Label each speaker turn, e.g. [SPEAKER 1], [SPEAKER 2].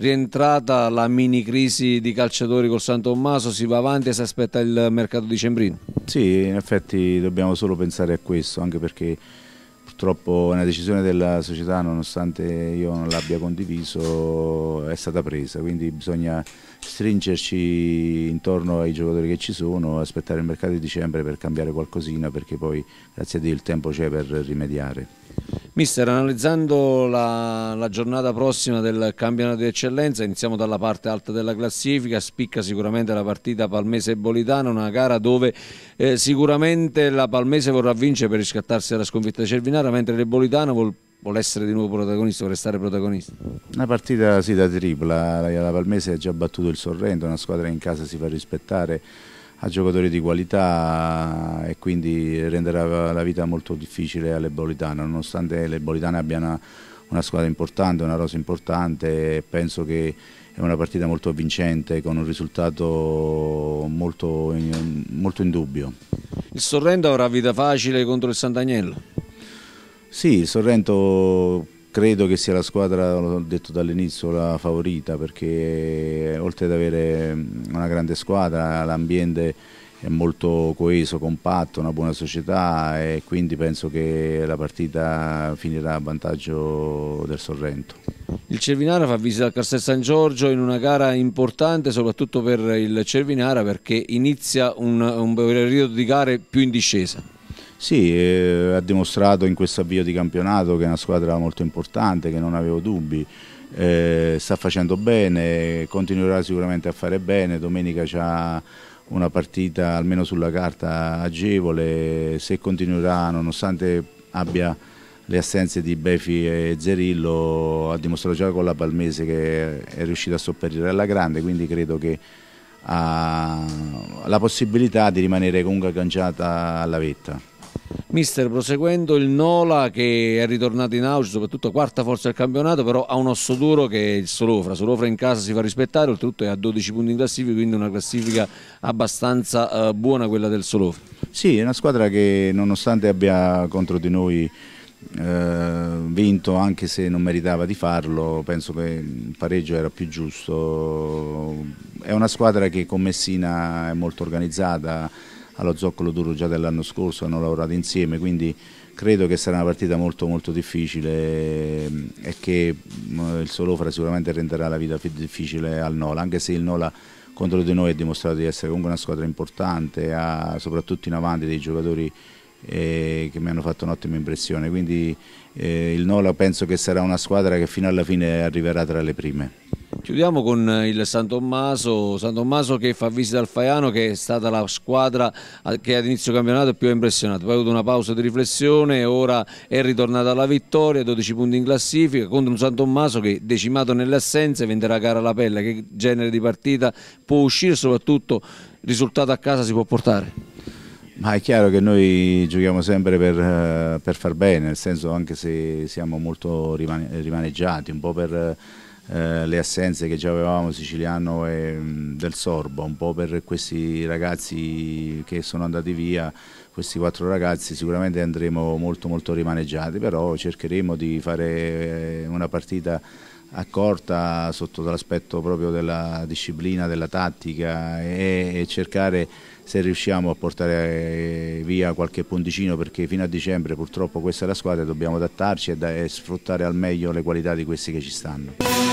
[SPEAKER 1] rientrata la mini crisi di calciatori col San Tommaso, si va avanti e si aspetta il mercato dicembrino?
[SPEAKER 2] Sì, in effetti dobbiamo solo pensare a questo, anche perché purtroppo una decisione della società, nonostante io non l'abbia condiviso, è stata presa, quindi bisogna stringerci intorno ai giocatori che ci sono, aspettare il mercato di dicembre per cambiare qualcosina, perché poi grazie a Dio il tempo c'è per rimediare.
[SPEAKER 1] Mister, analizzando la, la, giornata prossima del campionato di eccellenza, iniziamo dalla parte alta della classifica, spicca sicuramente la partita Palmese-Bolitano, una gara dove eh, sicuramente la Palmese vorrà vincere per riscattarsi dalla sconfitta di Cervinara, mentre il Bolitano vuol, vuole essere di nuovo protagonista, vuole restare protagonista.
[SPEAKER 2] Una partita sì da tripla, la, Palmese ha già battuto il Sorrento, una squadra in casa si fa rispettare a giocatori di qualità e quindi renderà la vita molto difficile alle Bolitane, nonostante le Bolitane abbiano una, una, squadra importante, una rosa importante, penso che è una partita molto vincente con un risultato molto in, molto in dubbio.
[SPEAKER 1] Il Sorrento avrà vita facile contro il Sant'Agnello?
[SPEAKER 2] Sì, il Sorrento Credo che sia la squadra, l'ho detto dall'inizio, la favorita perché oltre ad avere una grande squadra l'ambiente è molto coeso, compatto, una buona società e quindi penso che la partita finirà a vantaggio del Sorrento.
[SPEAKER 1] Il Cervinara fa visita al Castel San Giorgio in una gara importante soprattutto per il Cervinara perché inizia un, un periodo di gare più in discesa.
[SPEAKER 2] Sì, eh, ha dimostrato in questo avvio di campionato che è una squadra molto importante, che non avevo dubbi. Eh, sta facendo bene, continuerà sicuramente a fare bene, domenica c'ha una partita almeno sulla carta agevole, se continuerà nonostante abbia le assenze di Befi e Zerillo, ha dimostrato già con la Palmese che è riuscita a sopperire alla grande, quindi credo che ha ah, la possibilità di rimanere comunque agganciata alla vetta.
[SPEAKER 1] Mister, proseguendo il Nola che è ritornato in auge, soprattutto quarta forza del campionato, però ha un osso duro che è il Solofra. Solofra in casa si fa rispettare, oltretutto è a 12 punti in classifica, quindi una classifica abbastanza eh, buona quella del Solofra.
[SPEAKER 2] Sì, è una squadra che nonostante abbia contro di noi eh, vinto anche se non meritava di farlo, penso che il pareggio era più giusto. È una squadra che con Messina è molto organizzata allo Zoccolo Duro già dell'anno scorso, hanno lavorato insieme, quindi credo che sarà una partita molto molto difficile ehm, e che mm, il Solofra sicuramente renderà la vita difficile al Nola, anche se il Nola contro di noi ha dimostrato di essere comunque una squadra importante, ha soprattutto in avanti dei giocatori eh, che mi hanno fatto un'ottima impressione, quindi eh, il Nola penso che sarà una squadra che fino alla fine arriverà tra le prime.
[SPEAKER 1] Chiudiamo con eh, il San Tommaso, San Tommaso che fa visita al Faiano che è stata la squadra eh, che ad inizio campionato più ha impressionato, poi ha avuto una pausa di riflessione, ora è ritornata alla vittoria, 12 punti in classifica contro un San Tommaso che decimato nelle assenze venderà gara alla pelle, che genere di partita può uscire, soprattutto risultato a casa si può portare?
[SPEAKER 2] Ma è chiaro che noi giochiamo sempre per, eh, per far bene, nel senso anche se siamo molto rimaneggiati, un po' per eh, le assenze che già avevamo siciliano e mm, del Sorbo, un po' per questi ragazzi che sono andati via, questi quattro ragazzi sicuramente andremo molto molto rimaneggiati, però cercheremo di fare eh, una partita accorta sotto l'aspetto proprio della disciplina, della tattica e, cercare se riusciamo a portare via qualche punticino perché fino a dicembre purtroppo questa è la squadra e dobbiamo adattarci e, e sfruttare al meglio le qualità di questi che ci stanno.